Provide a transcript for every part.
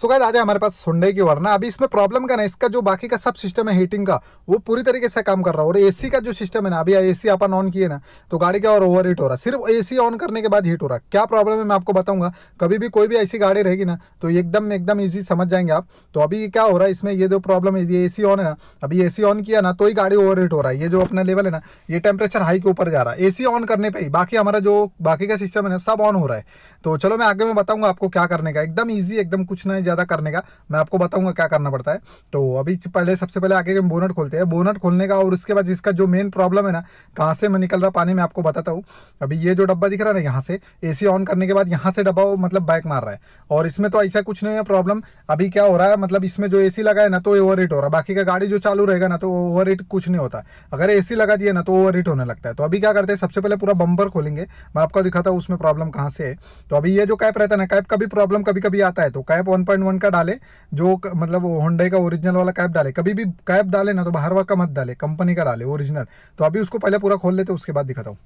so guys आज हमारे पास सुंडे की वरना अभी इसमें प्रॉब्लम का ना इसका जो बाकी का सब सिस्टम है हीटिंग का वो पूरी तरीके से काम कर रहा है और एसी का जो सिस्टम है ना अभी एसी अपन ऑन किए ना तो गाड़ी का और ओवर हीट हो रहा है सिर्फ एसी ऑन करने के बाद हीट हो रहा है क्या प्रॉब्लम है मैं आपको बताऊंगा कभी भी कोई भी ऐसी गाड़ी रहेगी ना तो एकदम एकदम ईजी समझ जाएंगे आप तो अभी क्या हो रहा है इसमें ये जो प्रॉब्लम है ये ए ऑन है ना अभी ए ऑन किया ना तो ही गाड़ी ओवर हीट हो रहा है ये जो अपना लेवल है ना ये टेम्परेचर हाई के ऊपर जा रहा है ए ऑन करने पर ही बाकी हमारा जो बाकी का सिस्टम है ना सब ऑन हो रहा है तो चलो मैं आगे में बताऊँगा आपको क्या करने का एकदम ईजी एकदम कुछ ना ज़्यादा करने का मैं आपको बताऊंगा क्या करना पड़ता है तो अभी पहले सबसे पहले आगे हम बोनट खोलते हैं बोनट खोलने का और उसके बाद इसका जो मेन प्रॉब्लम है ना कहाँ से मैं निकल रहा पानी मैं आपको बताता हूँ अभी ये जो डब्बा दिख रहा है ना यहाँ से ए ऑन करने के बाद यहाँ से डब्बा मतलब बैक मार रहा है और इसमें तो ऐसा कुछ नहीं है प्रॉब्लम अभी क्या हो रहा है मतलब इसमें जो ए लगा है ना तो ओवर हो रहा बाकी का गाड़ी जो चालू रहेगा ना तो ओवर कुछ नहीं होता अगर ए लगा दिया ना तो ओवर होने लगता है तो अभी क्या करते हैं सबसे पहले पूरा बम्पर खोलेंगे मैं आपको दिखाता हूँ उसमें प्रॉब्लम कहाँ से है तो अभी ये जो कैप रहता है ना कैप का भी प्रॉब्लम कभी कभी आता है तो कैप वन 1.1 का डाले जो मतलब होंडे का ओरिजिनल वाला कैप डाले कभी भी कैप डाले ना तो बाहर का मत डाले कंपनी का डाले ओरिजिनल तो अभी उसको पहले पूरा खोल लेते उसके बाद दिखाता हूँ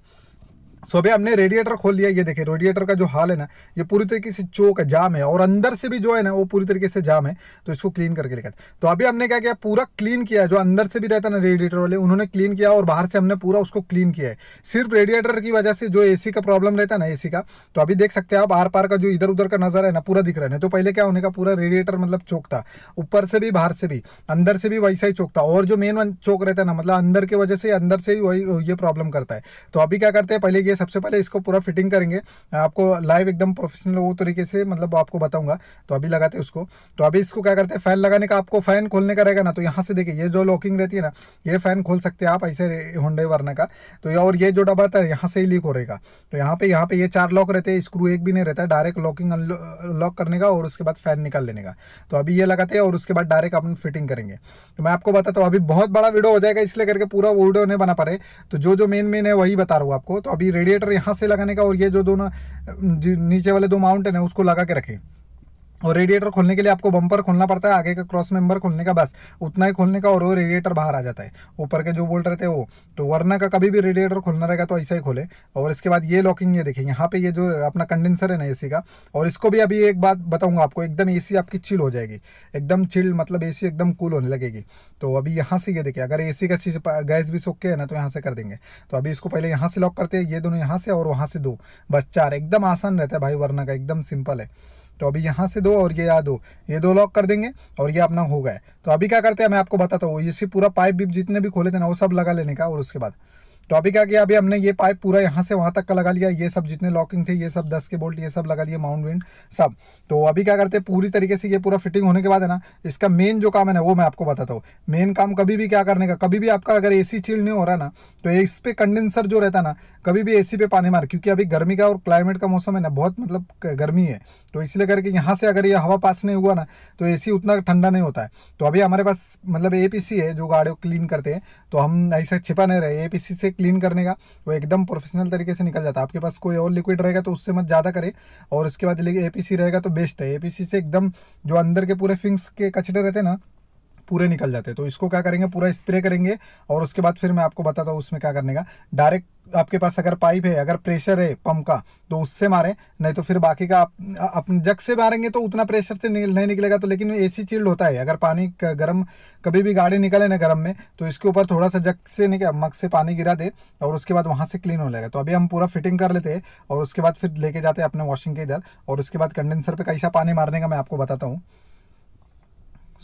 सो अभी हमने रेडिएटर खोल लिया ये देखिए रेडिएटर का जो हाल है ना ये पूरी तरीके से चोक है जाम है और अंदर से भी जो है ना वो पूरी तरीके से जाम है तो इसको क्लीन करके लिखा तो अभी हमने क्या किया पूरा क्लीन किया जो अंदर से भी रहता है ना रेडिएटर वाले उन्होंने क्लीन किया और बाहर से हमने पूरा उसको क्लीन किया है सिर्फ रेडिएटर की वजह से जो ए का प्रॉब्लम रहता है ना ए का तो अभी देख सकते हैं आप आर पार का जो इधर उधर का नजर है ना पूरा दिख रहा है ना तो पहले क्या होने का पूरा रेडिएटर मतलब चौक था ऊपर से भी बाहर से भी अंदर से भी वैसा ही चौक था और जो मेन चौक रहता है ना मतलब अंदर की वजह से अंदर से ही वही ये प्रॉब्लम करता है तो अभी क्या करते हैं पहले ये सबसे पहले इसको पूरा फिटिंग करेंगे आपको लाइव एकदम प्रोफेशनल वो तरीके से मतलब आपको बताऊंगा तो अभी लगाते हैं उसको तो अभी इसको क्या करते हैं फैन लगाने का आपको फैन खोलने का रहेगा ना तो यहाँ से देखिए ये जो लॉकिंग रहती है ना ये फैन खोल सकते हैं आप ऐसे होंडे वरना का तो और ये जो डब्बा था यहाँ से ही लीक हो रहेगा तो यहाँ पे यहाँ पे ये चार लॉक रहते हैं स्क्रू एक भी नहीं रहता डायरेक्ट लॉकिंग लॉक करने का और उसके बाद फैन निकाल लेने का तो अभी ये लगाते हैं और उसके बाद डायरेक्ट अपन फिटिंग करेंगे तो मैं आपको बताता हूँ अभी बहुत बड़ा वीडियो हो जाएगा इसलिए करके पूरा वीडियो नहीं बना पा रहे तो जो जो मेन मेन है वही बता रहा हूँ आपको तो अभी रेडी रेडिएटर यहाँ से लगाने का और ये जो दोनों नीचे वाले दो माउंटेन है उसको लगा के रखें और रेडिएटर खोलने के लिए आपको बम्पर खोलना पड़ता है आगे का क्रॉस मेंबर खोलने का बस उतना ही खोलने का और वो रेडिएटर बाहर आ जाता है ऊपर के जो बोल्ट रहते हैं वो तो वरना का कभी भी रेडिएटर खोलना रहेगा तो ऐसा ही खोले और इसके बाद ये लॉकिंग ये देखिए यहाँ पे ये जो अपना कंडेंसर है ना ए का और इसको भी अभी एक बात बताऊंगा आपको एकदम ए आपकी चिल हो जाएगी एकदम चिल मतलब ए एकदम कूल होने लगेगी तो अभी यहाँ से ये देखिए अगर ए का चीज गैस भी सूख के है ना तो यहाँ से कर देंगे तो अभी इसको पहले यहाँ से लॉक करते हैं ये दोनों यहाँ से और वहाँ से दो बस चार एकदम आसान रहता है भाई वरना का एकदम सिंपल है तो अभी यहाँ से दो और ये यहाँ दो ये दो लॉक कर देंगे और ये अपना हो गया तो अभी क्या करते हैं मैं आपको बताता हूँ इसी पूरा पाइप भी जितने भी खोले थे ना वो सब लगा लेने का और उसके बाद टॉपिक आ गया अभी हमने ये पाइप पूरा यहाँ से वहाँ तक का लगा लिया ये सब जितने लॉकिंग थे ये सब दस के बोल्ट ये सब लगा लिए माउंट विंड सब तो अभी क्या करते हैं पूरी तरीके से ये पूरा फिटिंग होने के बाद है ना इसका मेन जो काम है ना वो मैं आपको बताता हूँ मेन काम कभी भी क्या करने का कभी भी आपका अगर ए सी नहीं हो रहा ना तो इस पर कंडेंसर जो रहता ना कभी भी ए पे पानी मार क्योंकि अभी गर्मी का और क्लाइमेट का मौसम है ना बहुत मतलब गर्मी है तो इसलिए करके यहाँ से अगर ये हवा पास नहीं हुआ ना तो ए उतना ठंडा नहीं होता है तो अभी हमारे पास मतलब ए है जो गाड़ियों क्लीन करते हैं तो हम ऐसे छिपा नहीं रहे ए से क्लीन करने का वो एकदम प्रोफेशनल तरीके से निकल जाता है आपके पास कोई और लिक्विड रहेगा तो उससे मत ज़्यादा करें और उसके बाद लेकिन ए रहेगा तो बेस्ट है ए से एकदम जो अंदर के पूरे फिंग्स के कचरे रहते हैं ना पूरे निकल जाते हैं तो इसको क्या करेंगे पूरा स्प्रे करेंगे और उसके बाद फिर मैं आपको बताता हूँ उसमें क्या करने का डायरेक्ट आपके पास अगर पाइप है अगर प्रेशर है पंप का तो उससे मारें नहीं तो फिर बाकी का आप अपने जग से मारेंगे तो उतना प्रेशर से नहीं निकलेगा तो लेकिन सी चिल्ड होता है अगर पानी गर्म कभी भी गाड़ी निकले ना गर्म में तो इसके ऊपर थोड़ा सा जग से निकल मग से पानी गिरा दे और उसके बाद वहाँ से क्लीन हो जाएगा तो अभी हम पूरा फिटिंग कर लेते हैं और उसके बाद फिर लेके जाते हैं अपने वॉशिंग के इधर और उसके बाद कंडेंसर पर कैसा पानी मारने का मैं आपको बताता हूँ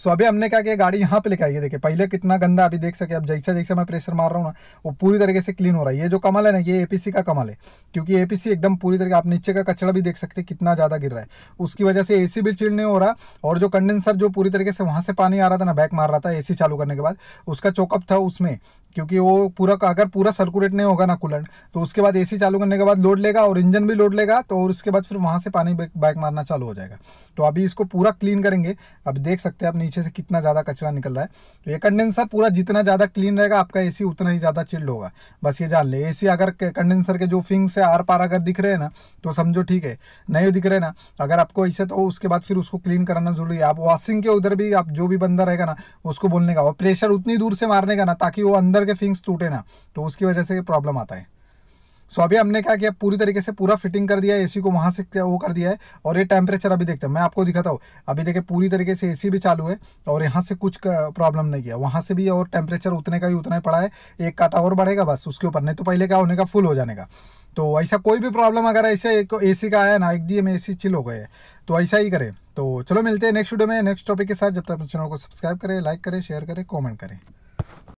सो अभी हमने क्या किया गाड़ी यहाँ पे लेके आई है देखिए पहले कितना गंदा अभी देख सके अब जैसे जैसे मैं प्रेशर मार रहा हूँ ना वो पूरी तरीके से क्लीन हो रहा है ये जो कमल है ना ये एपीसी का कमल है क्योंकि एपीसी एकदम पूरी तरीके आप नीचे का कचरा भी देख सकते हैं कितना ज़्यादा गिर रहा है उसकी वजह से ए भी चिल नहीं हो रहा और जो कंडेंसर जो पूरी तरीके से वहाँ से पानी आ रहा था ना बैक मार रहा था ए चालू करने के बाद उसका चौकअप था उसमें क्योंकि वो पूरा अगर पूरा सर्कुलेट नहीं होगा ना कूलर तो उसके बाद एसी चालू करने के बाद लोड लेगा और इंजन भी लोड लेगा तो और उसके बाद फिर वहाँ से पानी बैक मारना चालू हो जाएगा तो अभी इसको पूरा क्लीन करेंगे अब देख सकते हैं नीचे से कितना ज़्यादा कचरा निकल रहा है तो ये कंडेंसर पूरा जितना ज़्यादा क्लीन रहेगा आपका ए उतना ही ज़्यादा चिल्ड होगा बस ये जान ले ए अगर कंडेंसर के जो फिंग्स से आर पार अगर दिख रहे हैं ना तो समझो ठीक है नहीं दिख रहे ना अगर आपको ऐसे तो उसके बाद फिर उसको क्लीन कराना जरूरी है आप वॉशिंग के उधर भी आप जो भी बंदा रहेगा ना उसको बोलने का और प्रेशर उतनी दूर से मारने का ना ताकि वो अंदर के फिंग्स टूटे ना तो उसकी वजह से प्रॉब्लम आता है सो अभी हमने क्या किया पूरी तरीके से पूरा फिटिंग कर दिया है एसी को वहाँ से वो कर दिया है और ये टेम्परेचर अभी देखते हैं मैं आपको दिखाता हूँ अभी देखे पूरी तरीके से एसी भी चालू है और यहाँ से कुछ प्रॉब्लम नहीं किया वहाँ से भी और टेम्परेचर उतने का ही उतना ही पड़ा है एक काटा और बढ़ेगा बस उसके ऊपर नहीं तो पहले क्या होने का फुल हो जाने का तो ऐसा कोई भी प्रॉब्लम अगर ऐसे एक ए सी का आया ना एक दिए में ए सी चिल हो गए तो ऐसा ही करें तो चलो मिलते हैं नेक्स्ट वीडियो में नेक्स्ट टॉपिक के साथ जब तक चैनल को सब्सक्राइब करें लाइक करें शेयर करें कॉमेंट करें